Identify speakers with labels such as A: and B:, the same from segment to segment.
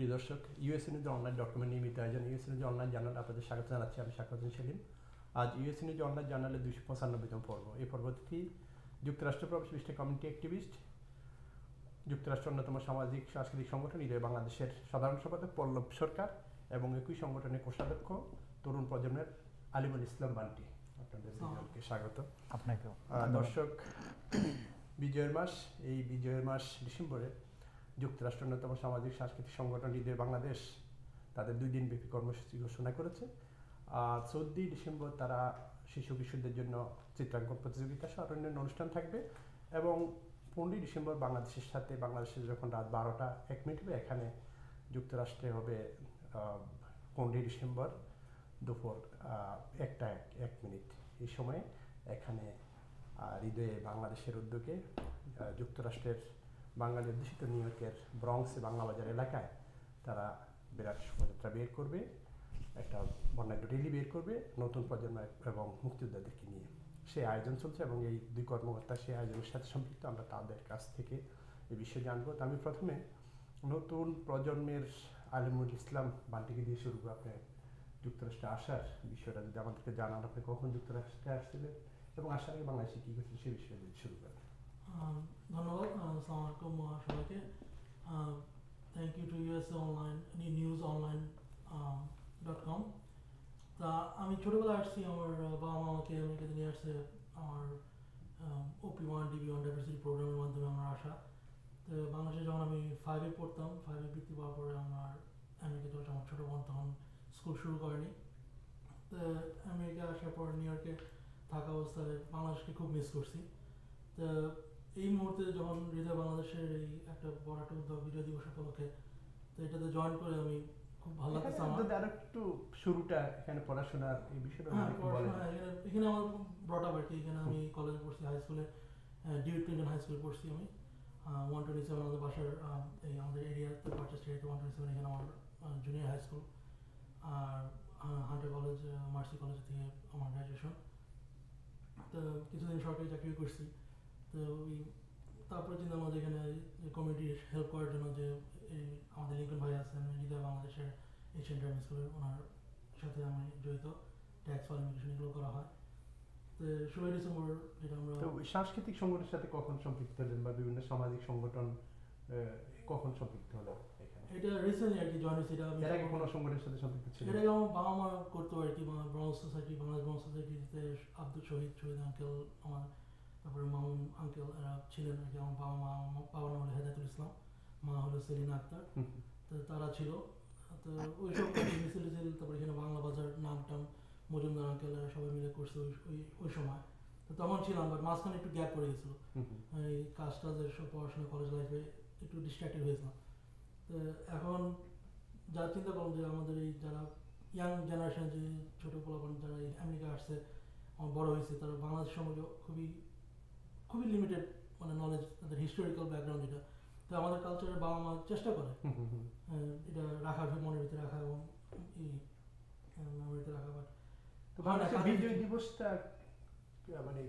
A: প্রিয় দর্শক USA news online document নিয়মিত আয়োজন ইউএসএ নিউজ অনলাইন জার্নাল আপনাদের স্বাগত জানাচ্ছি আমি স্বাগত সেলিম আজ ইউএসএ নিউজ অনলাইন জার্নালের দুশো পঁচানব্বইতম পর্ব এই পর্বটি যুক্তরাষ্ট্র প্রবাসী বিশিষ্ট কমিউনিটি অ্যাক্টিভিস্ট যুক্তরাষ্ট্র অন্যতম সামাজিক সাংস্কৃতিক সংগঠন হৃদয় বাংলাদেশের সাধারণ সম্পাদক পল্লব সরকার এবং একই সংগঠনের কোষাধ্যক্ষ তরুণ প্রজন্মের আলিমুল ইসলাম বান্টি আপনাদের দুজনকে স্বাগত আপনাকেও দর্শক বিজয়ের মাস এই বিজয়ের মাস ডিসেম্বরে যুক্তরাষ্ট্র অন্যতম সামাজিক সাংস্কৃতিক সংগঠন ঈদের বাংলাদেশ তাদের দুই দিন ব্যাপী কর্মসূচি ঘোষণা করেছে আর চোদ্দই ডিসেম্বর তারা শিশু কিশোরদের জন্য চিত্রাঙ্কন প্রতিযোগিতা সহ অন্যান্য অনুষ্ঠান থাকবে এবং পনেরোই ডিসেম্বর বাংলাদেশের সাথে বাংলাদেশের যখন রাত বারোটা এক মিনিট হবে এখানে যুক্তরাষ্ট্রে হবে পনেরোই ডিসেম্বর দুপুর একটা এক এক মিনিট এই সময়ে এখানে হৃদয়ে বাংলাদেশের উদ্যোগে যুক্তরাষ্ট্রের বাঙালি অধ্যুষিত নিউ ইয়র্কের ব্রংসে বাংলা বাজার এলাকায় তারা বিরাট শোভাযাত্রা বের করবে একটা বন্যায় রেলি বের করবে নতুন প্রজন্ম এবং মুক্তিযোদ্ধাদেরকে নিয়ে সেই আয়োজন চলছে এবং এই দুই কর্মকর্তা সেই আয়োজনের সাথে সম্পৃক্ত আমরা তাদের কাছ থেকে এই বিষয়ে জানবো তো আমি প্রথমে নতুন প্রজন্মের আলিমুল ইসলাম বান্টিকে দিয়ে শুরু করে আপনি যুক্তরাষ্ট্রে আসার বিষয়টা যদি আমাদেরকে জানান আপনি কখন যুক্তরাষ্ট্রে আসছিলেন এবং আসার আগে বাংলাদেশে কী করছেন সে বিষয়ে যদি শুরু করেন
B: ধন্যবাদ আসসালামু আলাইকুম সবাইকে thank you to USA online news online dot com তা আমি ছোটোবেলা আসছি আমার বাবা মা আমাকে নিয়ে আসছে আমার OP one DB one diversity প্রোগ্রামের মাধ্যমে আমার আসা তো বাংলাদেশে যখন আমি ফাইভে পড়তাম ফাইভে বৃত্তি পাওয়ার পরে আমার আমেরিকা আসা আমার ছোটো বোন তখন স্কুল শুরু করেনি তো আমেরিকা আসার পর নিউ ইয়র্কে থাকা অবস্থায় বাংলাদেশকে খুব মিস করছি তো এই মুহূর্তে যখন হৃদয় বাংলাদেশের এই একটা বড় একটা উদ্যোগ বিজয় দিবস উপলক্ষে তো এটাতে
A: জয়েন করে আমি খুব ভালো লাগছে আমার যদি একটু শুরুটা এখানে পড়াশোনার এই বিষয়টা হ্যাঁ, একটু বলেন
B: এখানে আমার ব্রট আপ কি এখানে আমি কলেজ পড়ছি হাই স্কুলে ডিউট ক্লিন্টন হাই স্কুল পড়ছি আমি ওয়ান টোয়েন্টি সেভেন আমাদের বাসার এই আমাদের এরিয়াতে পার্চেস এরিয়াতে ওয়ান টোয়েন্টি সেভেন এখানে আমার জুনিয়র হাই স্কুল আর হান্টার কলেজ মার্সি কলেজ থেকে আমার গ্র্যাজুয়েশন তো কিছুদিন সরকারি চাকরি করছি তো ওই তারপরে চিন্তা আমাদের এখানে কমিটির হেল্প করার জন্য যে এই আমাদের লিঙ্কন ভাই আছেন হৃদয় বাংলাদেশের এশিয়ান ড্রাইভিং স্কুলের ওনার সাথে আমি জড়িত ট্যাক্স ফার্মিকেশন এগুলো করা হয় তো ষোলোই ডিসেম্বর যেটা আমরা তো
A: সাংস্কৃতিক সংগঠনের সাথে কখন সম্পৃক্ত হলেন বা বিভিন্ন সামাজিক সংগঠন কখন সম্পৃক্ত হলো
B: এটা রিসেন্টলি আর
A: কি জয়েন হয়েছে এটা এর আগে কোনো সংগঠনের সাথে সম্পৃক্ত ছিল এটা
B: আমার বাবা মা করতো আর কি ব্রহ্ম সোসাইটি বাংলাদেশ ব্রহ্ম সোসাইটিতে আব্দুল শহীদ শহীদ আঙ্কেল আমার তারপরে মামু আঙ্কেল এরা ছিলেন আর কি আমার বাবা মা বাবার নাম হলো হেদায়তুল ইসলাম মা হলো সেলিনা আক্তার তো তারা ছিল তো ওই সব মিছিল তারপরে এখানে বাংলা বাজার নাম টাম মজুমদার আঙ্কেল এরা সবাই মিলে করছে ওই ওই সময় তো তখন ছিলাম বাট মাঝখানে একটু গ্যাপ পড়ে গেছিলো মানে এই কাজ টাজের সব পড়াশোনা কলেজ লাইফে একটু ডিস্ট্রাক্টেড হয়েছিলাম তো এখন যা চিন্তা করলাম যে আমাদের এই যারা ইয়াং জেনারেশন যে ছোটো পোলাপান যারা এই আমেরিকা আসছে বড় হয়েছে তারা বাংলাদেশ সম্পর্কে খুবই খুবই লিমিটেড মানে নলেজ তাদের হিস্টোরিক্যাল ব্যাকগ্রাউন্ড যেটা তো আমাদের কালচারের বাবা মা চেষ্টা করে এটা রাখার মনের ভিতরে রাখা এবং মেমোরিতে রাখা বাট বিজয়
A: দিবসটা মানে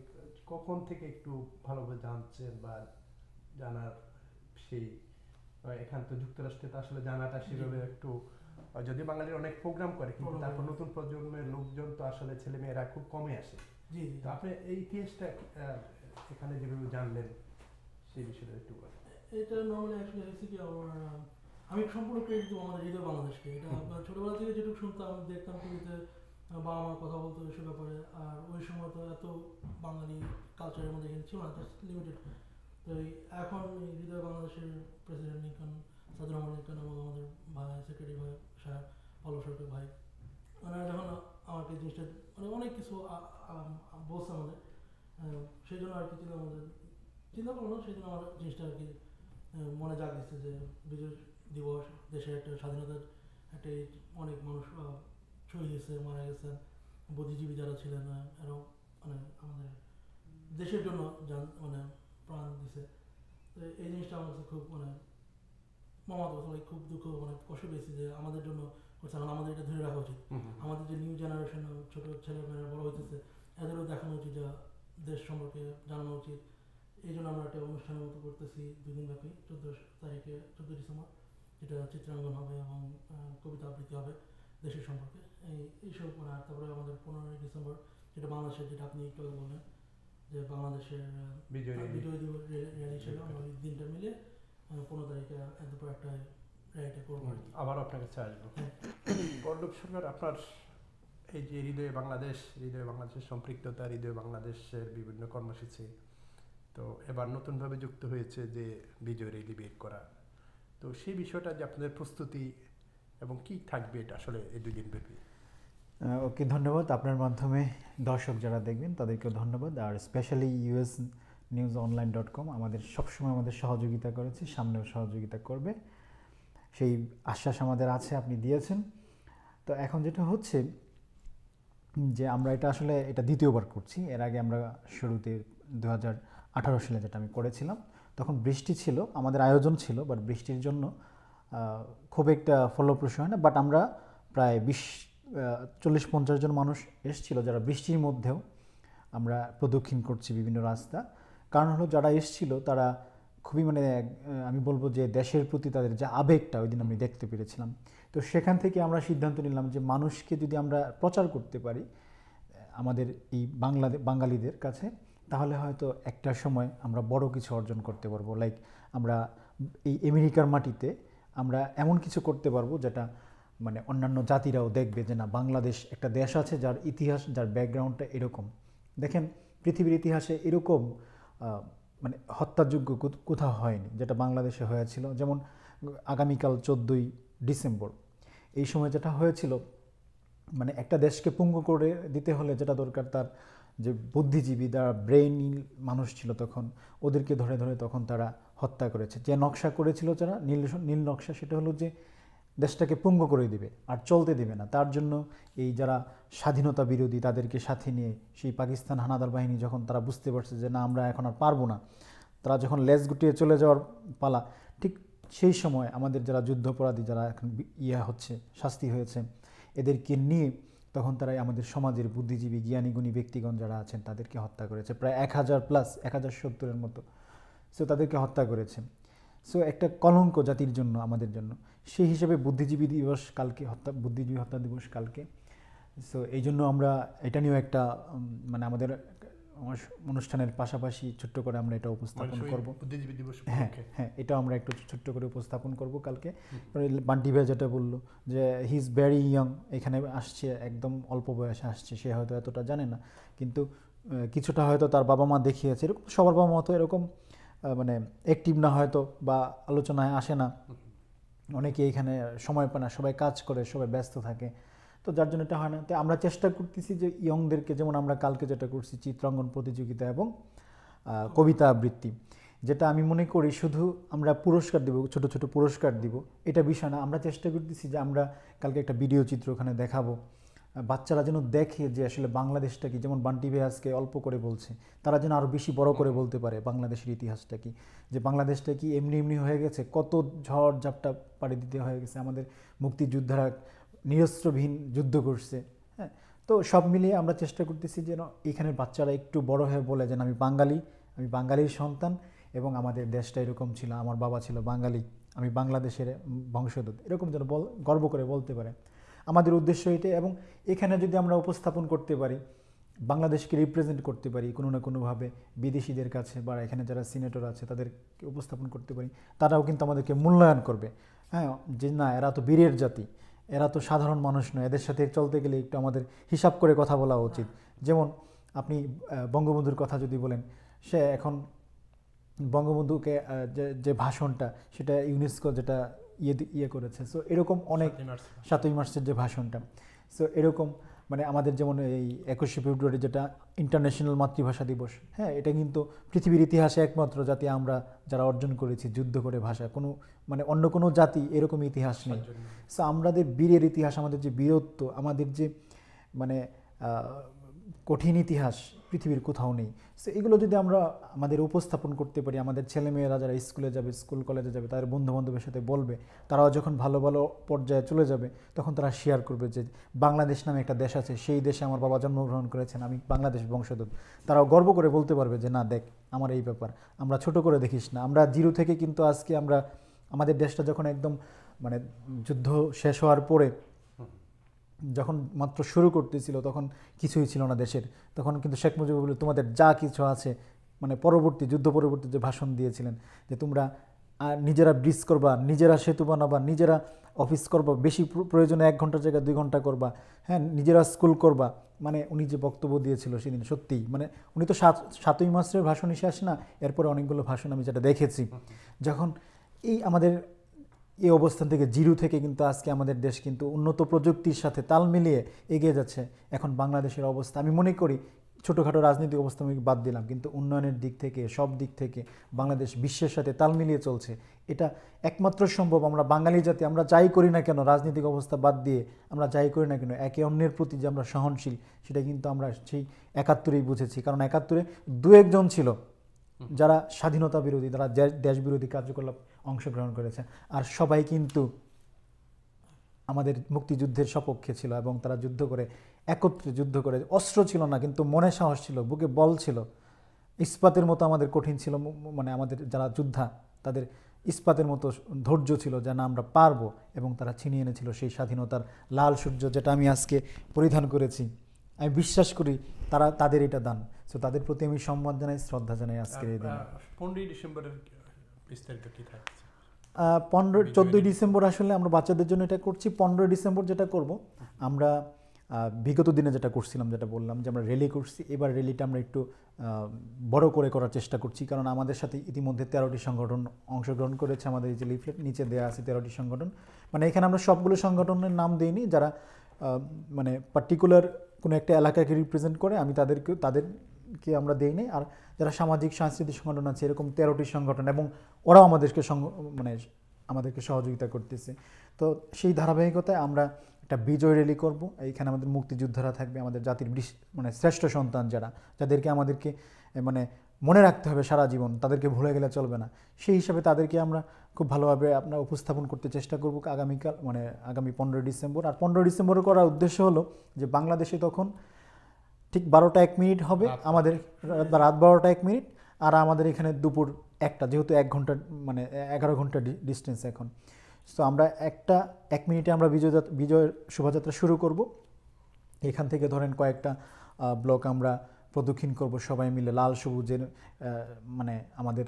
A: কখন থেকে একটু ভালোভাবে জানছেন বা জানার সেই এখান তো যুক্তরাষ্ট্রে আসলে জানাটা সেভাবে একটু যদি বাঙালির অনেক প্রোগ্রাম করে কিন্তু তারপর নতুন প্রজন্মের লোকজন তো আসলে ছেলেমেয়েরা খুব কমে আসে তো আপনি এই ইতিহাসটা এখানে যেভাবে জানলেন সেই বিষয়টা একটু বলেন
B: এটা নর্মালি আসলে হয়েছে কি আমার আমি সম্পূর্ণ ক্রেডিট দিব আমাদের রেডিও বাংলাদেশকে এটা ছোটবেলা থেকে যেটুকু শুনতাম দেখতাম টিভিতে বাবা মা কথা বলতো এসব ব্যাপারে আর ওই সময় তো এত বাঙালি কালচারের মধ্যে এখানে ছিল না জাস্ট লিমিটেড তো এখন হৃদয় বাংলাদেশের প্রেসিডেন্ট লিঙ্কন সাদুর রহমান লিঙ্কন এবং আমাদের ভাই সেক্রেটারি ভাই সাহেব পল সরকার ভাই ওনারা যখন আমাকে জিনিসটা মানে অনেক কিছু বলছে আমাদের সেই জন্য আর কি ছিল আমাদের চিন্তা করলো সেই জন্য আমার জিনিসটা আর কি মনে জাগ দিচ্ছে যে বিজয় দিবস দেশের একটা স্বাধীনতার একটা অনেক মানুষ শহীদ হয়েছে মারা গেছেন বুদ্ধিজীবী যারা ছিলেন আরও মানে আমাদের দেশের জন্য যান মানে প্রাণ দিছে তো এই জিনিসটা আমার কাছে খুব মানে মামাতো সবাই খুব দুঃখ মানে কষ্ট পেয়েছি যে আমাদের জন্য করছে কারণ আমাদের এটা ধরে রাখা উচিত আমাদের যে নিউ জেনারেশন ছোট ছেলে মেয়েরা বড় হইতেছে এদেরও দেখানো উচিত যা দেশ সম্পর্কে জানানো উচিত এই জন্য আমরা একটা অনুষ্ঠানের মতো করতেছি দুদিন ব্যাপী চোদ্দ তারিখে চোদ্দো ডিসেম্বর যেটা চিত্রাঙ্গন হবে এবং কবিতা আবৃত্তি হবে দেশের সম্পর্কে এই এইসব উপরে আর তারপরে আমাদের পনেরোই ডিসেম্বর যেটা বাংলাদেশের যেটা আপনি একটু বললেন যে বাংলাদেশের বিজয় দিবস র্যালি ছিল আমরা ওই দিনটা মিলে পনেরো তারিখে দুপুর একটা র্যালিটা করবো
A: আবার আপনার কাছে আসবো হ্যাঁ। পল্লব সরকার আপনার এই যে হৃদয়ে বাংলাদেশ হৃদয়ে বাংলাদেশের সম্পৃক্ততা হৃদয় বাংলাদেশের বিভিন্ন কর্মসূচি তো এবার নতুনভাবে যুক্ত হয়েছে যে বিজয় রেলি বের করা তো সেই বিষয়টা যে আপনাদের প্রস্তুতি এবং কি থাকবে এটা আসলে এই দুদিন ব্যাপী
C: ওকে ধন্যবাদ আপনার মাধ্যমে দর্শক যারা দেখবেন তাদেরকেও ধন্যবাদ আর specially US news online dot com আমাদের সবসময় আমাদের সহযোগিতা করেছে সামনেও সহযোগিতা করবে সেই আশ্বাস আমাদের আছে আপনি দিয়েছেন তো এখন যেটা হচ্ছে যে আমরা এটা আসলে এটা দ্বিতীয়বার করছি এর আগে আমরা শুরুতে দু আঠারো সালে যেটা আমি করেছিলাম তখন বৃষ্টি ছিল আমাদের আয়োজন ছিল বাট বৃষ্টির জন্য খুব একটা ফলপ্রসূ হয় না বাট আমরা প্রায় বিশ চল্লিশ পঞ্চাশ জন মানুষ এসছিল যারা বৃষ্টির মধ্যেও আমরা প্রদক্ষিণ করছি বিভিন্ন রাস্তা কারণ হলো যারা এসছিল তারা খুবই মানে আমি বলবো যে দেশের প্রতি তাদের যে আবেগটা ওই দিন আমি দেখতে পেরেছিলাম তো সেখান থেকে আমরা সিদ্ধান্ত নিলাম যে মানুষকে যদি আমরা প্রচার করতে পারি আমাদের এই বাংলাদেশ বাঙালিদের কাছে তাহলে হয়তো একটা সময় আমরা বড় কিছু অর্জন করতে পারবো লাইক আমরা এই আমেরিকার মাটিতে আমরা এমন কিছু করতে পারবো যেটা মানে অন্যান্য জাতিরাও দেখবে যে না বাংলাদেশ একটা দেশ আছে যার ইতিহাস যার ব্যাকগ্রাউন্ডটা এরকম দেখেন পৃথিবীর ইতিহাসে এরকম মানে হত্যাযোগ্য কোথাও হয়নি যেটা বাংলাদেশে হয়েছিল যেমন আগামীকাল চোদ্দোই ডিসেম্বর এই সময় যেটা হয়েছিল মানে একটা দেশকে পুঙ্গ করে দিতে হলে যেটা দরকার তার যে বুদ্ধিজীবী যারা ব্রেইন মানুষ ছিল তখন ওদেরকে ধরে ধরে তখন তারা হত্যা করেছে যে নকশা করেছিল যারা নীল নীল নকশা সেটা হলো যে দেশটাকে পুঙ্গ করে দিবে আর চলতে দেবে না তার জন্য এই যারা স্বাধীনতা বিরোধী তাদেরকে সাথে নিয়ে সেই পাকিস্তান হানাদার বাহিনী যখন তারা বুঝতে পারছে যে না আমরা এখন আর পারবো না তারা যখন লেজ গুটিয়ে চলে যাওয়ার পালা ঠিক সেই সময় আমাদের যারা যুদ্ধাপরাধী যারা এখন ইয়া হচ্ছে শাস্তি হয়েছে এদেরকে নিয়ে তখন তারাই আমাদের সমাজের বুদ্ধিজীবী জ্ঞানীগুণী ব্যক্তিগণ যারা আছেন তাদেরকে হত্যা করেছে প্রায় এক হাজার প্লাস এক হাজার সত্তরের মতো সে তাদেরকে হত্যা করেছে সো একটা কলঙ্ক জাতির জন্য আমাদের জন্য সেই হিসেবে বুদ্ধিজীবী দিবস কালকে হত্যা বুদ্ধিজীবী হত্যা দিবস কালকে সো এই জন্য আমরা এটা নিয়েও একটা মানে আমাদের অনুষ্ঠানের পাশাপাশি ছোট্ট করে আমরা এটা উপস্থাপন মানে করব হ্যাঁ হ্যাঁ এটা আমরা একটু ছোট্ট করে উপস্থাপন করব কালকে বান্টি ভাই যেটা বললো যে হি ইজ ভেরি ইয়ং এখানে আসছে একদম অল্প বয়সে আসছে সে হয়তো এতটা জানে না কিন্তু কিছুটা হয়তো তার বাবা মা দেখিয়েছে এরকম সবার বাবা মা তো এরকম মানে অ্যাক্টিভ না হয়তো বা আলোচনায় আসে না অনেকে এখানে সময় পায় না সবাই কাজ করে সবাই ব্যস্ত থাকে তো যার জন্য এটা হয় না তো আমরা চেষ্টা করতেছি যে ইয়ংদেরকে যেমন আমরা কালকে যেটা করছি চিত্রাঙ্গন প্রতিযোগিতা এবং কবিতা আবৃত্তি যেটা আমি মনে করি শুধু আমরা পুরস্কার দিব ছোট ছোট পুরস্কার দিব এটা বিষয় না আমরা চেষ্টা করতেছি যে আমরা কালকে একটা ভিডিও চিত্র ওখানে দেখাবো বাচ্চারা যেন দেখে যে আসলে বাংলাদেশটা কি যেমন বান্টিভে আজকে অল্প করে বলছে তারা যেন আরও বেশি বড় করে বলতে পারে বাংলাদেশের ইতিহাসটা কি যে বাংলাদেশটা কি এমনি এমনি হয়ে গেছে কত ঝড় ঝাপটা পাড়ি দিতে হয়ে গেছে আমাদের মুক্তিযোদ্ধারা নিরস্ত্রবিহীন যুদ্ধ করছে হ্যাঁ তো সব মিলিয়ে আমরা চেষ্টা করতেছি যেন এখানের বাচ্চারা একটু বড় হয়ে বলে যেন আমি বাঙালি আমি বাঙালির সন্তান এবং আমাদের দেশটা এরকম ছিল আমার বাবা ছিল বাঙালি আমি বাংলাদেশের বংশোদ্ভূত এরকম যেন বল গর্ব করে বলতে পারে আমাদের উদ্দেশ্য এটা এবং এখানে যদি আমরা উপস্থাপন করতে পারি বাংলাদেশকে রিপ্রেজেন্ট করতে পারি কোনো না কোনোভাবে বিদেশিদের কাছে বা এখানে যারা সিনেটর আছে তাদেরকে উপস্থাপন করতে পারি তারাও কিন্তু আমাদেরকে মূল্যায়ন করবে হ্যাঁ যে না এরা তো বীরের জাতি এরা তো সাধারণ মানুষ নয় এদের সাথে চলতে গেলে একটু আমাদের হিসাব করে কথা বলা উচিত যেমন আপনি বঙ্গবন্ধুর কথা যদি বলেন সে এখন বঙ্গবন্ধুকে যে ভাষণটা সেটা ইউনেস্কো যেটা ইয়ে ইয়ে করেছে সো এরকম অনেক সাতই মার্চের যে ভাষণটা সো এরকম মানে আমাদের যেমন এই একুশে ফেব্রুয়ারি যেটা ইন্টারন্যাশনাল মাতৃভাষা দিবস হ্যাঁ এটা কিন্তু পৃথিবীর ইতিহাসে একমাত্র জাতি আমরা যারা অর্জন করেছি যুদ্ধ করে ভাষা কোনো মানে অন্য কোনো জাতি এরকম ইতিহাস নেই সো আমাদের বীরের ইতিহাস আমাদের যে বীরত্ব আমাদের যে মানে কঠিন ইতিহাস পৃথিবীর কোথাও নেই সো এগুলো যদি আমরা আমাদের উপস্থাপন করতে পারি আমাদের ছেলেমেয়েরা যারা স্কুলে যাবে স্কুল কলেজে যাবে তাদের বন্ধু বান্ধবের সাথে বলবে তারাও যখন ভালো ভালো পর্যায়ে চলে যাবে তখন তারা শেয়ার করবে যে বাংলাদেশ নামে একটা দেশ আছে সেই দেশে আমার বাবা জন্মগ্রহণ করেছেন আমি বাংলাদেশ বংশধর তারাও গর্ব করে বলতে পারবে যে না দেখ আমার এই ব্যাপার আমরা ছোট করে দেখিস না আমরা জিরো থেকে কিন্তু আজকে আমরা আমাদের দেশটা যখন একদম মানে যুদ্ধ শেষ হওয়ার পরে যখন মাত্র শুরু করতেছিল তখন কিছুই ছিল না দেশের তখন কিন্তু শেখ বলে তোমাদের যা কিছু আছে মানে পরবর্তী যুদ্ধ পরবর্তী যে ভাষণ দিয়েছিলেন যে তোমরা নিজেরা ব্রিজ করবা নিজেরা সেতু বানাবা নিজেরা অফিস করবা বেশি প্রয়োজনে এক ঘন্টার জায়গায় দুই ঘন্টা করবা হ্যাঁ নিজেরা স্কুল করবা মানে উনি যে বক্তব্য দিয়েছিল সেদিন সত্যিই মানে উনি তো সাত সাতই মাসের ভাষণ এসে আসে না এরপরে অনেকগুলো ভাষণ আমি যেটা দেখেছি যখন এই আমাদের এই অবস্থান থেকে জিরু থেকে কিন্তু আজকে আমাদের দেশ কিন্তু উন্নত প্রযুক্তির সাথে তাল মিলিয়ে এগিয়ে যাচ্ছে এখন বাংলাদেশের অবস্থা আমি মনে করি ছোটোখাটো রাজনৈতিক অবস্থা আমি বাদ দিলাম কিন্তু উন্নয়নের দিক থেকে সব দিক থেকে বাংলাদেশ বিশ্বের সাথে তাল মিলিয়ে চলছে এটা একমাত্র সম্ভব আমরা বাঙালি জাতি আমরা যাই করি না কেন রাজনৈতিক অবস্থা বাদ দিয়ে আমরা যাই করি না কেন একে অন্যের প্রতি যে আমরা সহনশীল সেটা কিন্তু আমরা সেই একাত্তরেই বুঝেছি কারণ একাত্তরে দু একজন ছিল যারা স্বাধীনতা বিরোধী যারা দেশ বিরোধী কার্যকলাপ অংশগ্রহণ করেছে আর সবাই কিন্তু আমাদের মুক্তিযুদ্ধের সপক্ষে ছিল এবং তারা যুদ্ধ করে একত্রে যুদ্ধ করে অস্ত্র ছিল না কিন্তু মনে সাহস ছিল বুকে বল ছিল ইস্পাতের মতো আমাদের কঠিন ছিল মানে আমাদের যারা যোদ্ধা তাদের ইস্পাতের মতো ধৈর্য ছিল যেন আমরা পারবো এবং তারা ছিনিয়ে এনেছিল সেই স্বাধীনতার লাল সূর্য যেটা আমি আজকে পরিধান করেছি আমি বিশ্বাস করি তারা তাদের এটা দান সো তাদের প্রতি আমি সম্মান জানাই শ্রদ্ধা জানাই আজকের এই দিনে
A: পনেরোই ডিসেম্বরের বিস্তারিত কি থাকছে
C: পনেরো চোদ্দোই ডিসেম্বর আসলে আমরা বাচ্চাদের জন্য এটা করছি পনেরোই ডিসেম্বর যেটা করব আমরা বিগত দিনে যেটা করছিলাম যেটা বললাম যে আমরা রেলি করছি এবার রেলিটা আমরা একটু বড় করে করার চেষ্টা করছি কারণ আমাদের সাথে ইতিমধ্যে তেরোটি সংগঠন অংশগ্রহণ করেছে আমাদের এই যে লিফলেট নিচে দেওয়া আছে তেরোটি সংগঠন মানে এখানে আমরা সবগুলো সংগঠনের নাম দিইনি যারা মানে পার্টিকুলার কোনো একটা এলাকাকে রিপ্রেজেন্ট করে আমি তাদেরকে তাদের কে আমরা দেই নাই আর যারা সামাজিক সাংস্কৃতিক সংগঠন আছে এরকম তেরোটি সংগঠন এবং ওরাও আমাদেরকে মানে আমাদেরকে সহযোগিতা করতেছে তো সেই ধারাবাহিকতায় আমরা একটা বিজয় র্যালি করব এইখানে আমাদের মুক্তিযোদ্ধারা থাকবে আমাদের জাতির মানে শ্রেষ্ঠ সন্তান যারা যাদেরকে আমাদেরকে মানে মনে রাখতে হবে সারা জীবন তাদেরকে ভুলে গেলে চলবে না সেই হিসাবে তাদেরকে আমরা খুব ভালোভাবে আপনার উপস্থাপন করতে চেষ্টা করবো আগামীকাল মানে আগামী পনেরোই ডিসেম্বর আর পনেরোই ডিসেম্বর করার উদ্দেশ্য হলো যে বাংলাদেশে তখন ঠিক বারোটা এক মিনিট হবে আমাদের রাত বারোটা এক মিনিট আর আমাদের এখানে দুপুর একটা যেহেতু এক ঘন্টা মানে এগারো ঘন্টা ডিস্টেন্স এখন তো আমরা একটা এক মিনিটে আমরা বিজয় বিজয়ের শোভাযাত্রা শুরু করব এখান থেকে ধরেন কয়েকটা ব্লক আমরা প্রদক্ষিণ করব সবাই মিলে লাল সবুজের মানে আমাদের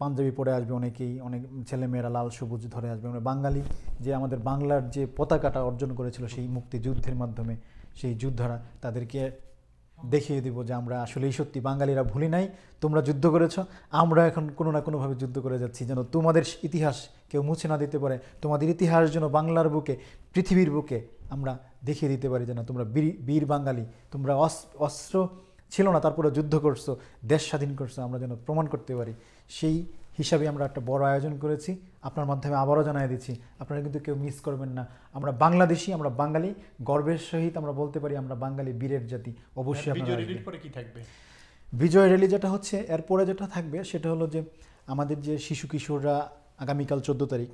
C: পাঞ্জাবি পরে আসবে অনেকেই অনেক ছেলেমেয়েরা লাল সবুজ ধরে আসবে আমরা বাঙালি যে আমাদের বাংলার যে পতাকাটা অর্জন করেছিল সেই মুক্তিযুদ্ধের মাধ্যমে সেই যোদ্ধারা তাদেরকে দেখিয়ে দিব যে আমরা আসলেই সত্যি বাঙালিরা ভুলি নাই তোমরা যুদ্ধ করেছ আমরা এখন কোনো না কোনোভাবে যুদ্ধ করে যাচ্ছি যেন তোমাদের ইতিহাস কেউ মুছে না দিতে পারে তোমাদের ইতিহাস যেন বাংলার বুকে পৃথিবীর বুকে আমরা দেখিয়ে দিতে পারি যেন তোমরা বীর বীর বাঙালি তোমরা অস্ত্র ছিল না তারপরে যুদ্ধ করছো দেশ স্বাধীন করছো আমরা যেন প্রমাণ করতে পারি সেই হিসাবে আমরা একটা বড় আয়োজন করেছি আপনার মাধ্যমে আবারও জানাই দিচ্ছি আপনারা কিন্তু কেউ মিস করবেন না আমরা বাংলাদেশি আমরা বাঙালি গর্বের সহিত আমরা বলতে পারি আমরা বাঙালি বীরের জাতি অবশ্যই হ্যাঁ, আপনারা কি থাকবে বিজয় র্যালি যেটা হচ্ছে এরপরে যেটা থাকবে সেটা হলো যে আমাদের যে শিশু কিশোররা আগামীকাল চোদ্দ তারিখ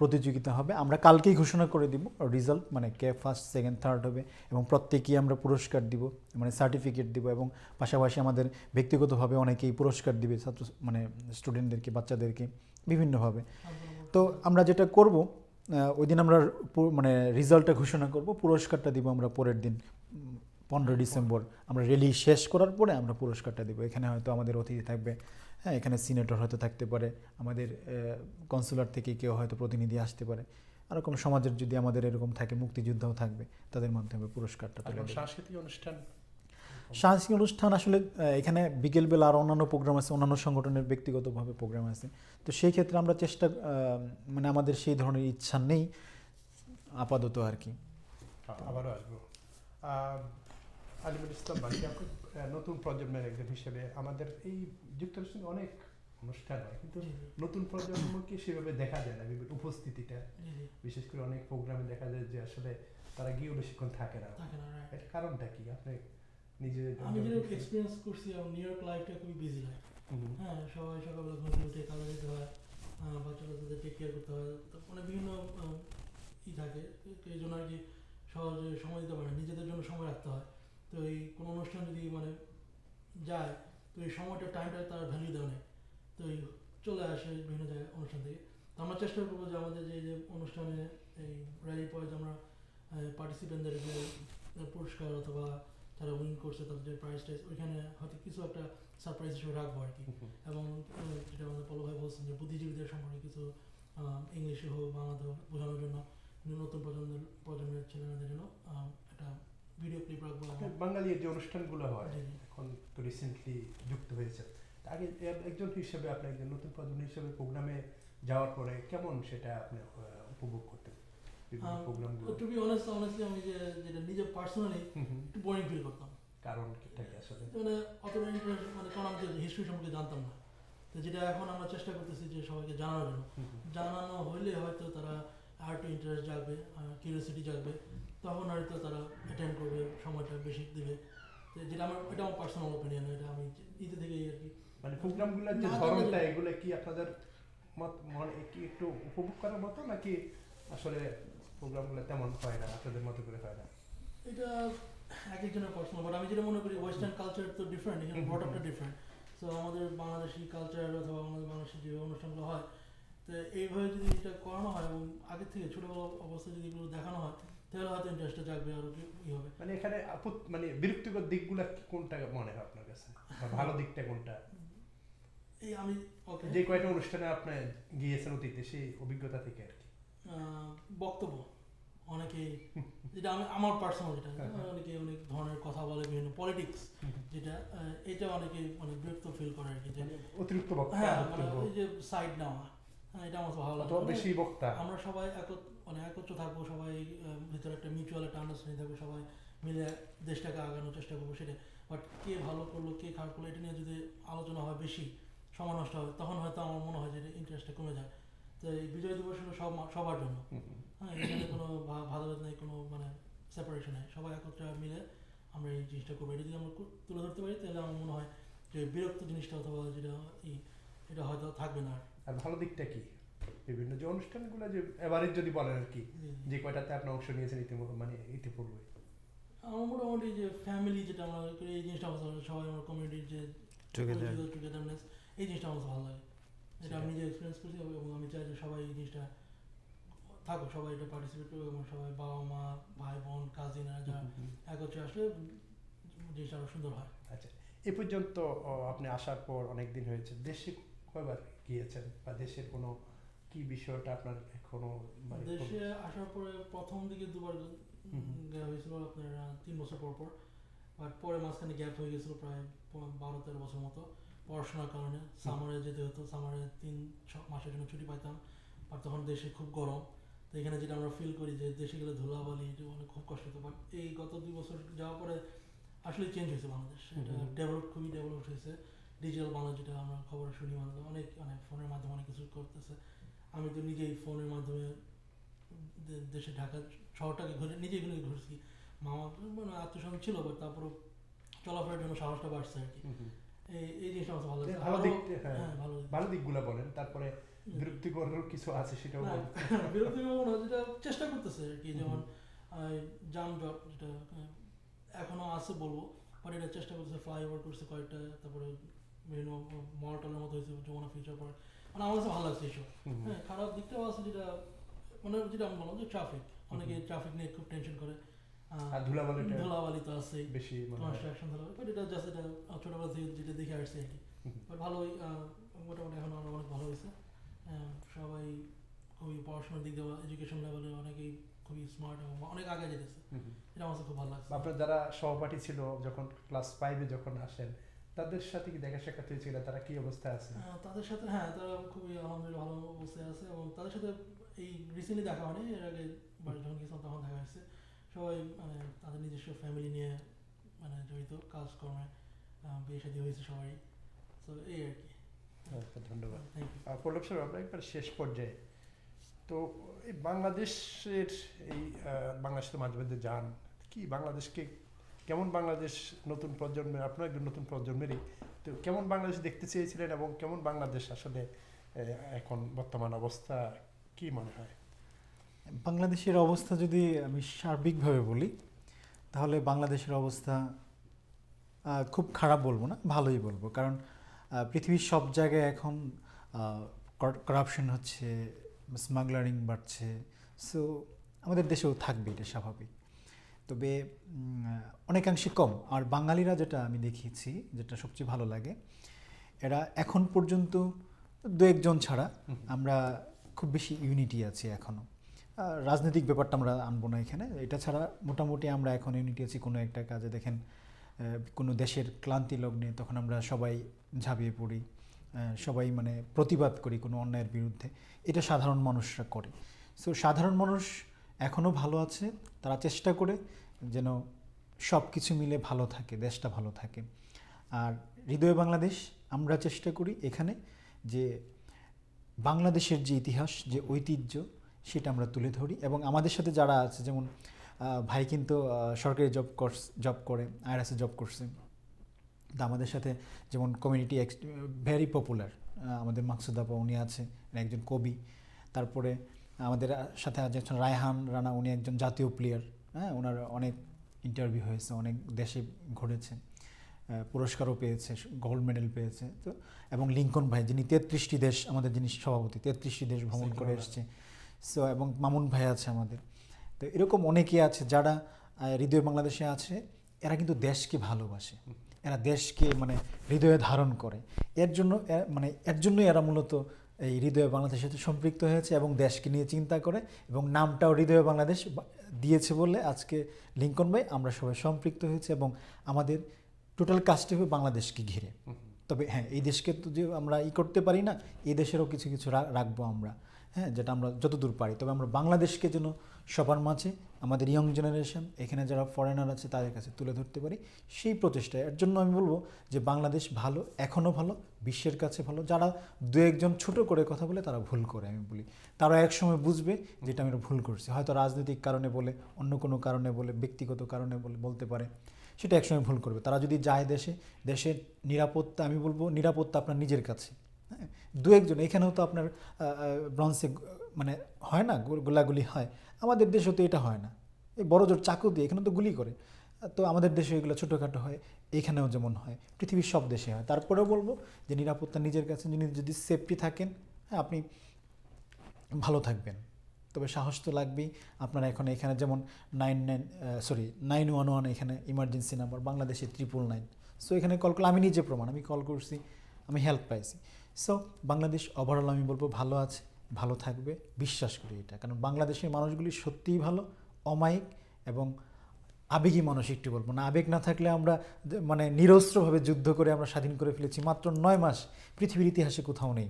C: প্রতিযোগিতা হবে আমরা কালকেই ঘোষণা করে দিব রেজাল্ট মানে কে ফার্স্ট সেকেন্ড থার্ড হবে এবং প্রত্যেকেই আমরা পুরস্কার দিব মানে সার্টিফিকেট দিব এবং পাশাপাশি আমাদের ব্যক্তিগতভাবে অনেকেই পুরস্কার দিবে ছাত্র মানে স্টুডেন্টদেরকে বাচ্চাদেরকে বিভিন্নভাবে তো আমরা যেটা করব ওই দিন আমরা মানে রেজাল্টটা ঘোষণা করব পুরস্কারটা দিব আমরা পরের দিন পনেরো ডিসেম্বর আমরা রেলি শেষ করার পরে আমরা পুরস্কারটা দিব এখানে হয়তো আমাদের অতিথি থাকবে হ্যাঁ এখানে সিনেটর হয়তো থাকতে পারে আমাদের কনসুলার থেকে কেউ হয়তো প্রতিনিধি আসতে পারে এরকম সমাজের যদি আমাদের এরকম থাকে মুক্তিযোদ্ধাও থাকবে তাদের মাধ্যমে পুরস্কারটা
A: সাংস্কৃতিক অনুষ্ঠান
C: সাংস্কৃতিক অনুষ্ঠান আসলে এখানে বিকেলবেলা আর অন্যান্য প্রোগ্রাম আছে অন্যান্য সংগঠনের ব্যক্তিগতভাবে প্রোগ্রাম আছে তো সেই ক্ষেত্রে আমরা চেষ্টা মানে আমাদের সেই ধরনের ইচ্ছা নেই আপাতত আর কি
A: আবারও আসবো আলিমুল ইসলাম বাকি নতুন প্রজন্মের একজন হিসেবে আমাদের এই যুক্তরাষ্ট্রে অনেক অনুষ্ঠান হয় কিন্তু নতুন প্রজন্মকে সেভাবে দেখা যায় না বিভিন্ন উপস্থিতিটা বিশেষ করে অনেক প্রোগ্রামে দেখা যায় যে আসলে তারা গিয়েও বেশিক্ষণ থাকে না এটার কারণটা কি আপনি নিজে আমি যেটা
B: এক্সপিরিয়েন্স করছি নিউ ইয়র্ক লাইফটা খুবই বিজি লাইফ হ্যাঁ সবাই সকালবেলা ঘুম উঠে কাজে যেতে হয় বাচ্চা বাচ্চাদের টেক কেয়ার করতে হয় মানে বিভিন্ন ই থাকে এই জন্য আর কি সহজে সময় দিতে পারে নিজেদের জন্য সময় রাখতে হয় তো এই কোনো অনুষ্ঠান যদি মানে যায় তো এই সময়টা টাইমটা তারা ভ্যালু দেয় না তো এই চলে আসে বিভিন্ন জায়গায় অনুষ্ঠান থেকে তো আমরা চেষ্টা করবো যে আমাদের যে যে অনুষ্ঠানে এই র্যালি পয়েন্ট আমরা পার্টিসিপেন্টদের যে পুরস্কার অথবা তারা উইন করছে তাদের যে প্রাইজ টাইজ ওইখানে হয়তো কিছু একটা সারপ্রাইজ হিসেবে রাখবো আর কি এবং যেটা আমাদের পল ভাই বলছেন যে বুদ্ধিজীবীদের সম্পর্কে কিছু ইংলিশে হোক বাংলাতে হোক বোঝানোর জন্য নতুন প্রজন্মের প্রজন্মের ছেলেমেয়েদের জন্য একটা ভিডিও ক্লিপ রাখবো
A: বাঙালির যে অনুষ্ঠানগুলো হয় এখন তো রিসেন্টলি যুক্ত হয়েছে আগে একজন হিসেবে আপনি একজন নতুন প্রজন্ম হিসেবে প্রোগ্রামে যাওয়ার পরে কেমন সেটা আপনি উপভোগ করতেন টু
B: বি অনেস্ট অনেস্টলি আমি যে যেটা নিজে পার্সোনালি একটু বোরিং ফিল করতাম
A: কারণ কিটা আসলে
B: মানে অতটা ইন্টারেস্ট মানে কারণ আমি হিস্ট্রি সম্পর্কে জানতাম না তো যেটা এখন আমরা চেষ্টা করতেছি যে সবাইকে জানানোর জন্য জানানো হইলে হয়তো তারা আর একটু ইন্টারেস্ট জাগবে কিউরিয়াসিটি জাগবে তখন হয়তো তারা অ্যাটেন্ড করবে সময়টা বেশি দেবে যেটা আমার এটা আমার পার্সোনাল ওপিনিয়ন এটা আমি নিজে থেকে আর কি
A: মানে প্রোগ্রামগুলোর যে ধরনটা এগুলো কি আপনাদের মত মানে কি একটু উপভোগ করার মতো নাকি আসলে প্রোগ্রামগুলো তেমন হয় না আপনাদের মতো করে হয় না
B: এটা এক একজনের পার্সোনাল বাট আমি যেটা মনে করি ওয়েস্টার্ন কালচার তো ডিফারেন্ট এখানে বট আপটা ডিফারেন্ট তো আমাদের বাংলাদেশি কালচার অথবা আমাদের বাংলাদেশি যে অনুষ্ঠানগুলো হয় তো এইভাবে যদি এটা
A: করানো হয় এবং আগের থেকে ছোটোবেলা অবস্থায় যদি এগুলো দেখানো হয় তাহলে হয়তো ইন্টারেস্টটা জাগবে আরো কি হবে মানে এখানে আপত মানে বিরক্তিকর দিকগুলো কোনটা মনে হয় আপনার কাছে ভালো দিকটা কোনটা এই আমি যে কয়টা অনুষ্ঠানে আপনি গিয়েছেন অতীতে সেই অভিজ্ঞতা থেকে আর কি
B: বক্তব্য অনেকে যেটা আমি আমার পার্সোনাল যেটা হ্যাঁ, হ্যাঁ। অনেকে অনেক ধরনের কথা বলে বিভিন্ন পলিটিক্স যেটা এটা অনেকে মানে বিরক্ত ফিল করে আর কি যে মানে অতিরিক্ত বক্তা হ্যাঁ মানে ওই যে সাইড নেওয়া হ্যাঁ এটা আমার ভালো লাগে বেশি মানে বক্তা আমরা সবাই একত্র মানে একত্র থাকবো সবাই ভিতরে একটা মিউচুয়াল একটা আন্ডারস্ট্যান্ডিং থাকবে সবাই মিলে দেশটাকে আগানোর চেষ্টা করবো সেটা বাট কে ভালো করলো কে খারাপ করলো এটা নিয়ে যদি আলোচনা হয় বেশি সময় নষ্ট হবে তখন হয়তো আমার মনে হয় যে ইন্টারেস্টটা কমে যায় তো এই বিজয় দিবস হলো সব সবার জন্য হ্যাঁ এখানে কোনো ভালো নেই কোনো মানে সেপারেশন নেই সবাই একত্রে মিলে আমরা এই জিনিসটা করবো এটা যদি আমরা তুলে ধরতে পারি তাহলে আমার মনে হয় যে বিরক্ত জিনিসটা অথবা যেটা এই এটা হয়তো থাকবে না
A: আর ভালো দিকটা কি বিভিন্ন যে অনুষ্ঠানগুলো যে এবারে যদি বলেন আর কি যে কয়টাতে আপনি অংশ নিয়েছেন ইতিমধ্যে মানে ইতিপূর্বে
B: আমার মোটামুটি যে ফ্যামিলি যেটা আমরা এই জিনিসটা আমার সবাই আমার কমিউনিটির যে টুগেদারনেস এই জিনিসটা আমার ভালো লাগে এটা আমি নিজে এক্সপিরিয়েন্স করছি এবং আমি চাই যে সবাই এই জিনিসটা থাকুক সবাই এটা পার্টিসিপেট করুক এবং সবাই বাবা মা ভাই বোন কাজিনরা যারা একত্রে আসলে জিনিসটা আরও সুন্দর হয়
A: আচ্ছা এ পর্যন্ত আপনি আসার পর অনেক দিন হয়েছে দেশে কয়বার গিয়েছেন বা দেশের কোনো কি বিষয়টা আপনার এখনো মানে দেশে
B: আসার পরে প্রথম দিকে দুবার গ্যাপ হয়েছিল আপনার তিন বছর পর পর আর পরে মাঝখানে গ্যাপ হয়ে গেছিল প্রায় বারো তেরো বছর মতো পড়াশোনার কারণে সামারে যেতে হতো সামারে তিন ছ মাসের জন্য ছুটি পাইতাম আর তখন দেশে খুব গরম তো এখানে যেটা আমরা ফিল করি যে দেশে গেলে ধুলাবালি এটা অনেক খুব কষ্ট হতো বাট এই গত দুই বছর যাওয়ার পরে আসলে চেঞ্জ হয়েছে বাংলাদেশ এটা ডেভেলপ খুবই ডেভেলপ হয়েছে ডিজিটাল বাংলা যেটা আমরা খবর শুনি অনেক অনেক ফোনের মাধ্যমে অনেক কিছু করতেছে আমি তো নিজেই ফোনের মাধ্যমে দেশে ঢাকা শহরটাকে ঘুরে নিজেই ঘুরে ঘুরছি মামা মানে আত্মসম ছিল বাট তারপরে চলাফেরার জন্য সাহসটা বাড়ছে আর কি এই জিনিসটা আমার ভালো ভালো হ্যাঁ। হ্যাঁ,
A: ভালো দিকগুলো বলেন তারপরে বিরক্তিকর কিছু আছে সেটাও
B: বিরক্তিকর মনে যেটা চেষ্টা করতেছে আর কি যেমন যানজট যেটা এখনো আছে বলবো বাট এটা চেষ্টা করতেছে ফ্লাইওভার করছে কয়েকটা তারপরে বিভিন্ন মলটলের মতো হয়েছে যমুনা ফিউচার পার্ক মানে আমার ভালো লাগছে হ্যাঁ খারাপ দিকটাও আছে যেটা মানে যেটা আমি বললাম যে ট্রাফিক অনেকে ট্রাফিক নিয়ে খুব টেনশন করে ধুলাবালি তো আছে বেশি কনস্ট্রাকশন বাট এটা জাস্ট এটা ছোটবেলা থেকে যেটা দেখে আর কি ভালোই মোটামুটি এখন আমার অনেক ভালো হয়েছে সবাই খুবই পড়াশোনার দিক দিয়ে এডুকেশন লেভেলে অনেকেই খুবই স্মার্ট এবং অনেক আগে যেতেছে এটা আমার খুব ভালো লাগছে
A: আপনার যারা সহপাঠী ছিল যখন ক্লাস ফাইভে যখন আসেন তাদের সাথে কি দেখা সাক্ষাৎ হয়েছিল তারা কি অবস্থায় আছে হ্যাঁ,
B: তাদের সাথে হ্যাঁ তারা খুবই আলহামদুলিল্লাহ ভালো অবস্থায় আছে এবং তাদের সাথে এই রিসেন্টলি দেখা হয়নি এর আগে বাড়ি যখন গেছিলাম তখন দেখা হয়েছে সবাই মানে তাদের নিজস্ব ফ্যামিলি নিয়ে মানে জড়িত কাজকর্মে বিয়ে সাদী হয়েছে সবাই তো
A: এই আর কি আচ্ছা, ধন্যবাদ পল্লব স্যার আমরা একবার শেষ পর্যায়ে তো এই বাংলাদেশের এই বাংলাদেশের মাঝে মাঝে যান কি বাংলাদেশকে কেমন বাংলাদেশ নতুন প্রজন্মের আপনার একজন নতুন প্রজন্মেরই তো কেমন বাংলাদেশ দেখতে চেয়েছিলেন এবং কেমন বাংলাদেশ আসলে এখন বর্তমান অবস্থা কি মনে হয়
C: বাংলাদেশের অবস্থা যদি আমি সার্বিকভাবে বলি তাহলে বাংলাদেশের অবস্থা খুব খারাপ বলবো না ভালোই বলবো কারণ পৃথিবীর সব জায়গায় এখন করাপশন হচ্ছে স্মাগলারিং বাড়ছে সো আমাদের দেশেও থাকবে এটা স্বাভাবিক তবে অনেকাংশে কম আর বাঙালিরা যেটা আমি দেখিয়েছি যেটা সবচেয়ে ভালো লাগে এরা এখন পর্যন্ত দু একজন ছাড়া আমরা খুব বেশি ইউনিটি আছি এখনও রাজনৈতিক ব্যাপারটা আমরা আনবো না এখানে এটা ছাড়া মোটামুটি আমরা এখন ইউনিটি আছি কোনো একটা কাজে দেখেন কোনো দেশের ক্লান্তি লগ্নে তখন আমরা সবাই ঝাঁপিয়ে পড়ি সবাই মানে প্রতিবাদ করি কোনো অন্যায়ের বিরুদ্ধে এটা সাধারণ মানুষরা করে সো সাধারণ মানুষ এখনও ভালো আছে তারা চেষ্টা করে যেন সব কিছু মিলে ভালো থাকে দেশটা ভালো থাকে আর হৃদয় বাংলাদেশ আমরা চেষ্টা করি এখানে যে বাংলাদেশের যে ইতিহাস যে ঐতিহ্য সেটা আমরা তুলে ধরি এবং আমাদের সাথে যারা আছে যেমন ভাই কিন্তু সরকারি জব জব করে আইরাসে জব করছে তা আমাদের সাথে যেমন কমিউনিটি এক্স ভেরি পপুলার আমাদের মাকসুদ আপা উনি আছে একজন কবি তারপরে আমাদের সাথে আছে রায়হান রানা উনি একজন জাতীয় প্লেয়ার হ্যাঁ ওনার অনেক ইন্টারভিউ হয়েছে অনেক দেশে ঘুরেছে পুরস্কারও পেয়েছে গোল্ড মেডেল পেয়েছে তো এবং লিঙ্কন ভাই যিনি তেত্রিশটি দেশ আমাদের যিনি সভাপতি তেত্রিশটি দেশ ভ্রমণ করে এসছে সো এবং মামুন ভাই আছে আমাদের তো এরকম অনেকে আছে যারা হৃদয় বাংলাদেশে আছে এরা কিন্তু দেশকে ভালোবাসে এরা দেশকে মানে হৃদয়ে ধারণ করে এর জন্য মানে এর জন্যই এরা মূলত এই হৃদয় বাংলাদেশের সাথে সম্পৃক্ত হয়েছে এবং দেশকে নিয়ে চিন্তা করে এবং নামটাও হৃদয় বাংলাদেশ দিয়েছে বলে আজকে লিঙ্কন ভাই আমরা সবাই সম্পৃক্ত হয়েছে এবং আমাদের টোটাল কাজটি হবে বাংলাদেশকে ঘিরে তবে হ্যাঁ এই দেশকে তো যে আমরা ই করতে পারি না এই দেশেরও কিছু কিছু রাখবো আমরা হ্যাঁ যেটা আমরা যতদূর পারি তবে আমরা বাংলাদেশকে যেন সবার মাঝে আমাদের ইয়ং জেনারেশন এখানে যারা ফরেনার আছে তাদের কাছে তুলে ধরতে পারি সেই প্রচেষ্টায় এর জন্য আমি বলবো যে বাংলাদেশ ভালো এখনও ভালো বিশ্বের কাছে ভালো যারা দু একজন ছোট করে কথা বলে তারা ভুল করে আমি বলি তারা একসময় বুঝবে যেটা আমরা ভুল করছি হয়তো রাজনৈতিক কারণে বলে অন্য কোনো কারণে বলে ব্যক্তিগত কারণে বলে বলতে পারে সেটা একসময় ভুল করবে তারা যদি যায় দেশে দেশের নিরাপত্তা আমি বলবো নিরাপত্তা আপনার নিজের কাছে হ্যাঁ দু একজন এখানেও তো আপনার ব্রঞ্চে মানে হয় না গোলাগুলি হয় আমাদের দেশেও তো এটা হয় না এই বড় জোর চাকু দিয়ে এখানে তো গুলি করে তো আমাদের দেশে এগুলো ছোটোখাটো হয় এখানেও যেমন হয় পৃথিবীর সব দেশে হয় তারপরেও বলবো যে নিরাপত্তা নিজের কাছে যিনি যদি সেফটি থাকেন হ্যাঁ আপনি ভালো থাকবেন তবে সাহস তো লাগবেই আপনারা এখন এখানে যেমন nine nine sorry nine one one এখানে ইমার্জেন্সি নাম্বার বাংলাদেশে ত্রিপুল নাইন সো এখানে কল করলে আমি নিজে প্রমাণ আমি কল করছি আমি হেল্প পাইছি সো বাংলাদেশ ওভারঅল আমি বলবো ভালো আছে ভালো থাকবে বিশ্বাস করি এটা কারণ বাংলাদেশের মানুষগুলি সত্যিই ভালো অমায়িক এবং আবেগী মানুষ একটু বলবো না আবেগ না থাকলে আমরা মানে নিরস্ত্রভাবে যুদ্ধ করে আমরা স্বাধীন করে ফেলেছি মাত্র নয় মাস পৃথিবীর ইতিহাসে কোথাও নেই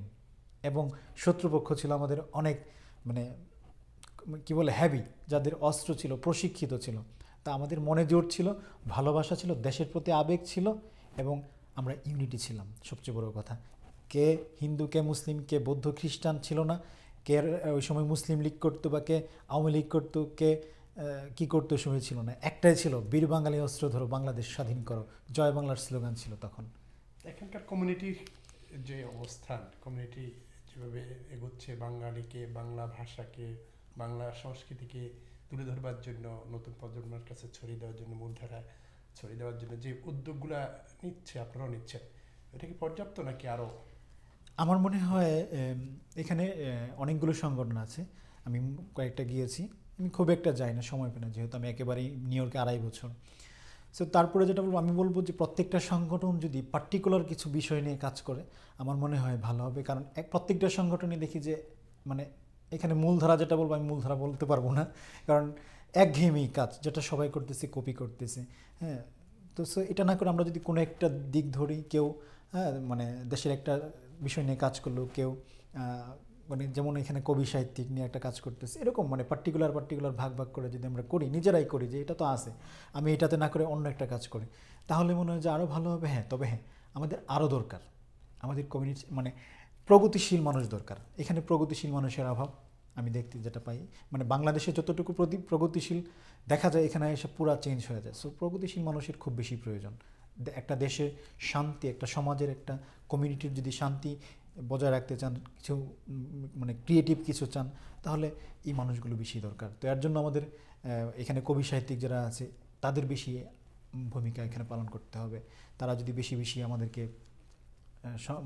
C: এবং শত্রুপক্ষ ছিল আমাদের অনেক মানে কি বলে হ্যাবি যাদের অস্ত্র ছিল প্রশিক্ষিত ছিল তা আমাদের মনে জোর ছিল ভালোবাসা ছিল দেশের প্রতি আবেগ ছিল এবং আমরা ইউনিটি ছিলাম সবচেয়ে বড় কথা কে হিন্দু কে মুসলিম কে বৌদ্ধ খ্রিস্টান ছিল না কে ওই সময় মুসলিম লীগ করতো বা কে আওয়ামী লীগ করতো কে কী করতো ওই সময় ছিল না একটাই ছিল বীর বাঙালি অস্ত্র ধরো বাংলাদেশ স্বাধীন করো জয় বাংলার স্লোগান ছিল তখন
A: এখানকার কমিউনিটির যে অবস্থান কমিউনিটি যেভাবে এগোচ্ছে বাঙালিকে বাংলা ভাষাকে বাংলা সংস্কৃতিকে তুলে ধরবার জন্য নতুন প্রজন্মের কাছে ছড়িয়ে দেওয়ার জন্য মূলধারা ছড়িয়ে দেওয়ার জন্য যে উদ্যোগগুলো নিচ্ছে আপনারাও নিচ্ছেন এটা কি পর্যাপ্ত নাকি
C: আরও আমার মনে হয় এখানে অনেকগুলো সংগঠন আছে আমি কয়েকটা গিয়েছি আমি খুব একটা যাই না সময় পেয়ে যেহেতু আমি একেবারেই নিউ ইয়র্কে আড়াই বছর সো তারপরে যেটা বলবো আমি বলবো যে প্রত্যেকটা সংগঠন যদি পার্টিকুলার কিছু বিষয় নিয়ে কাজ করে আমার মনে হয় ভালো হবে কারণ এক প্রত্যেকটা সংগঠনে দেখি যে মানে এখানে মূলধারা যেটা বলবো আমি মূলধারা বলতে পারবো না কারণ একঘেয়েমি কাজ যেটা সবাই করতেছে কপি করতেছে হ্যাঁ তো সো এটা না করে আমরা যদি কোনো একটা দিক ধরি কেউ হ্যাঁ মানে দেশের একটা বিষয় নিয়ে কাজ করলো কেউ মানে যেমন এখানে কবি সাহিত্যিক নিয়ে একটা কাজ করতেছে এরকম মানে পার্টিকুলার পার্টিকুলার ভাগ ভাগ করে যদি আমরা করি নিজেরাই করি যে এটা তো আছে আমি এটাতে না করে অন্য একটা কাজ করি তাহলে মনে হয় যে আরও ভালো হবে হ্যাঁ তবে হ্যাঁ আমাদের আরও দরকার আমাদের কমিউনিটি মানে প্রগতিশীল মানুষ দরকার এখানে প্রগতিশীল মানুষের অভাব আমি দেখতে যেটা পাই মানে বাংলাদেশে যতটুকু প্রতি প্রগতিশীল দেখা যায় এখানে এসে পুরা চেঞ্জ হয়ে যায় সো প্রগতিশীল মানুষের খুব বেশি প্রয়োজন একটা দেশের শান্তি একটা সমাজের একটা কমিউনিটির যদি শান্তি বজায় রাখতে চান কিছু মানে ক্রিয়েটিভ কিছু চান তাহলে এই মানুষগুলো বেশি দরকার তো এর জন্য আমাদের এখানে কবি সাহিত্যিক যারা আছে তাদের বেশি ভূমিকা এখানে পালন করতে হবে তারা যদি বেশি বেশি আমাদেরকে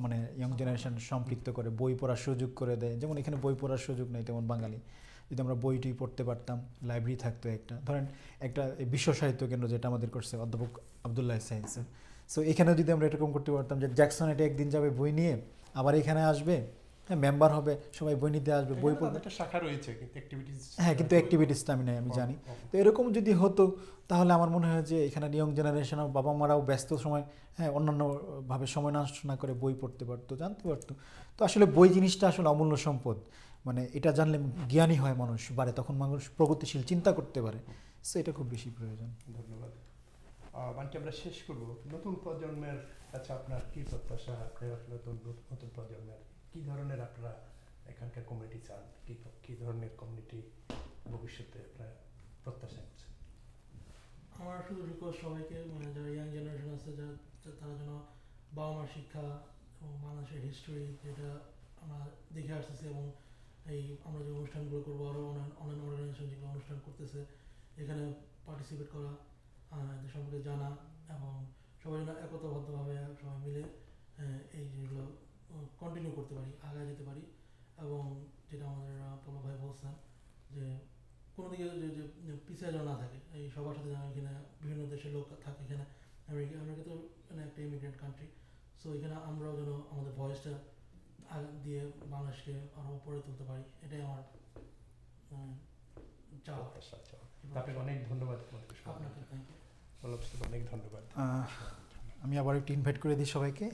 C: মানে ইয়ং জেনারেশন সম্পৃক্ত করে বই পড়ার সুযোগ করে দেয় যেমন এখানে বই পড়ার সুযোগ নেই তেমন বাঙালি যদি আমরা বই টই পড়তে পারতাম লাইব্রেরি থাকতো একটা ধরেন একটা বিশ্ব সাহিত্য কেন্দ্র যেটা আমাদের করছে অধ্যাপক আবদুল্লাহ স্যার সো এখানে যদি আমরা এরকম করতে পারতাম যে জ্যাকসন এটা একদিন যাবে বই নিয়ে আবার এখানে আসবে হ্যাঁ মেম্বার হবে সবাই বই নিতে আসবে বই পড়বে একটা
A: শাখা রয়েছে হ্যাঁ কিন্তু অ্যাক্টিভিটিসটা
C: আমি নাই আমি জানি তো এরকম যদি হতো তাহলে আমার মনে হয় যে এখানে ইয়ং জেনারেশন বাবা মারাও ব্যস্ত সময় হ্যাঁ অন্যান্যভাবে সময় নষ্ট না করে বই পড়তে পারতো জানতে পারতো তো আসলে বই জিনিসটা আসলে অমূল্য সম্পদ মানে এটা জানলে জ্ঞানী হয় মানুষ বাড়ে তখন মানুষ প্রগতিশীল চিন্তা করতে পারে সো এটা খুব বেশি প্রয়োজন ধন্যবাদ
A: বানকে আমরা শেষ করব নতুন প্রজন্মের কাছে আপনার কী প্রত্যাশা নতুন নতুন প্রজন্মের কী ধরনের আপনারা এখানকার কমিউনিটি চান কী কী ধরনের কমিউনিটি ভবিষ্যতে আপনারা প্রত্যাশা করছেন
B: আমার শুধু রিকোয়েস্ট সবাইকে মানে যারা ইয়াং জেনারেশন আছে যারা তারা যেন বাবা মার শিক্ষা এবং মানুষের হিস্ট্রি যেটা আমরা দেখে আসতেছি এবং এই আমরা যে অনুষ্ঠানগুলো করবো আরও অনলাইন অর্গানাইজেশন যেগুলো অনুষ্ঠান করতেছে এখানে পার্টিসিপেট করা এদের সম্পর্কে জানা এবং সবাই যেন একতাবদ্ধভাবে সবাই মিলে এই জিনিসগুলো কন্টিনিউ করতে পারি আগায় যেতে পারি এবং যেটা আমাদের পল্লব ভাই বলছেন যে কোনো দিকে যে যে পিছিয়ে যাওয়া না থাকে এই সবার সাথে যেন এখানে বিভিন্ন দেশের লোক থাকে এখানে আমেরিকা আমেরিকা তো মানে একটা ইমিগ্রেন্ট কান্ট্রি সো এখানে আমরাও যেন আমাদের ভয়েসটা দিয়ে বাংলাদেশকে আরও উপরে তুলতে পারি এটাই আমার
C: আমি আবার একটু ইনভাইট করে দিই সবাইকে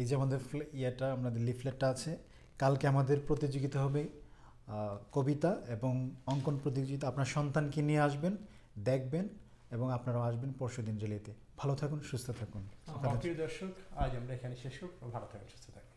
C: এই যে আমাদের ইয়েটা আমাদের লিফলেটটা আছে কালকে আমাদের প্রতিযোগিতা হবে কবিতা এবং অঙ্কন প্রতিযোগিতা আপনার সন্তানকে নিয়ে আসবেন দেখবেন এবং আপনারাও আসবেন পরশু দিন জেলেতে ভালো থাকুন সুস্থ থাকুন প্রিয় দর্শক আজ আমরা এখানে শেষ করব ভালো থাকুন সুস্থ থাকুন